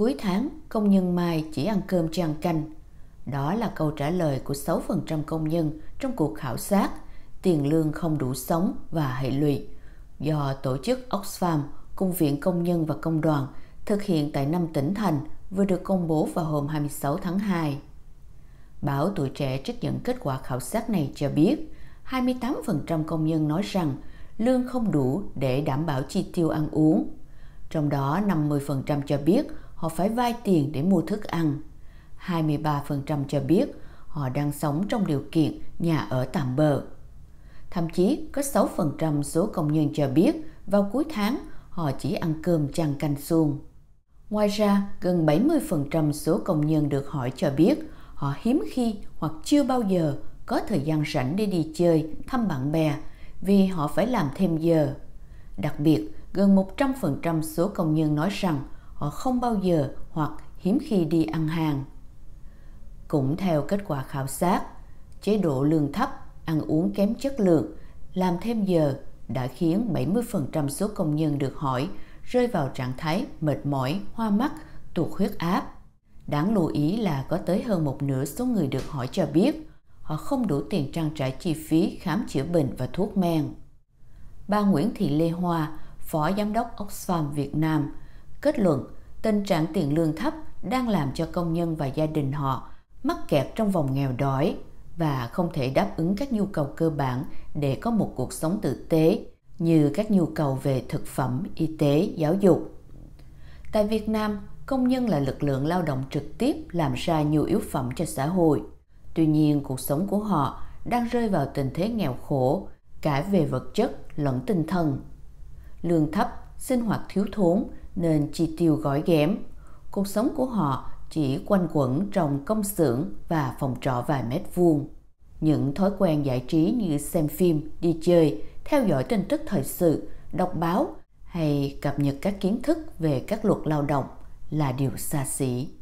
Cuối tháng, công nhân Mai chỉ ăn cơm tràn canh. Đó là câu trả lời của 6% công nhân trong cuộc khảo sát tiền lương không đủ sống và hệ lụy do tổ chức Oxfam Cung Viện Công nhân và Công đoàn thực hiện tại 5 tỉnh thành vừa được công bố vào hôm 26 tháng 2. Báo Tuổi Trẻ trích dẫn kết quả khảo sát này cho biết 28% công nhân nói rằng lương không đủ để đảm bảo chi tiêu ăn uống. Trong đó 50% cho biết họ phải vay tiền để mua thức ăn. 23% cho biết họ đang sống trong điều kiện nhà ở tạm bợ. Thậm chí có 6% số công nhân cho biết vào cuối tháng họ chỉ ăn cơm chăn canh xuông. Ngoài ra, gần 70% số công nhân được hỏi cho biết họ hiếm khi hoặc chưa bao giờ có thời gian rảnh để đi chơi, thăm bạn bè vì họ phải làm thêm giờ. Đặc biệt, gần 100% số công nhân nói rằng họ không bao giờ hoặc hiếm khi đi ăn hàng. Cũng theo kết quả khảo sát, chế độ lương thấp, ăn uống kém chất lượng, làm thêm giờ đã khiến 70% số công nhân được hỏi rơi vào trạng thái mệt mỏi, hoa mắt, tụt huyết áp. Đáng lưu ý là có tới hơn một nửa số người được hỏi cho biết họ không đủ tiền trang trải chi phí khám chữa bệnh và thuốc men. Bà Nguyễn Thị Lê Hoa, Phó Giám đốc Oxfam Việt Nam, Kết luận, tình trạng tiền lương thấp đang làm cho công nhân và gia đình họ mắc kẹt trong vòng nghèo đói và không thể đáp ứng các nhu cầu cơ bản để có một cuộc sống tử tế như các nhu cầu về thực phẩm, y tế, giáo dục. Tại Việt Nam, công nhân là lực lượng lao động trực tiếp làm ra nhiều yếu phẩm cho xã hội. Tuy nhiên, cuộc sống của họ đang rơi vào tình thế nghèo khổ cả về vật chất lẫn tinh thần. Lương thấp, sinh hoạt thiếu thốn nên chi tiêu gói ghém. Cuộc sống của họ chỉ quanh quẩn trong công xưởng và phòng trọ vài mét vuông. Những thói quen giải trí như xem phim, đi chơi, theo dõi tin tức thời sự, đọc báo hay cập nhật các kiến thức về các luật lao động là điều xa xỉ.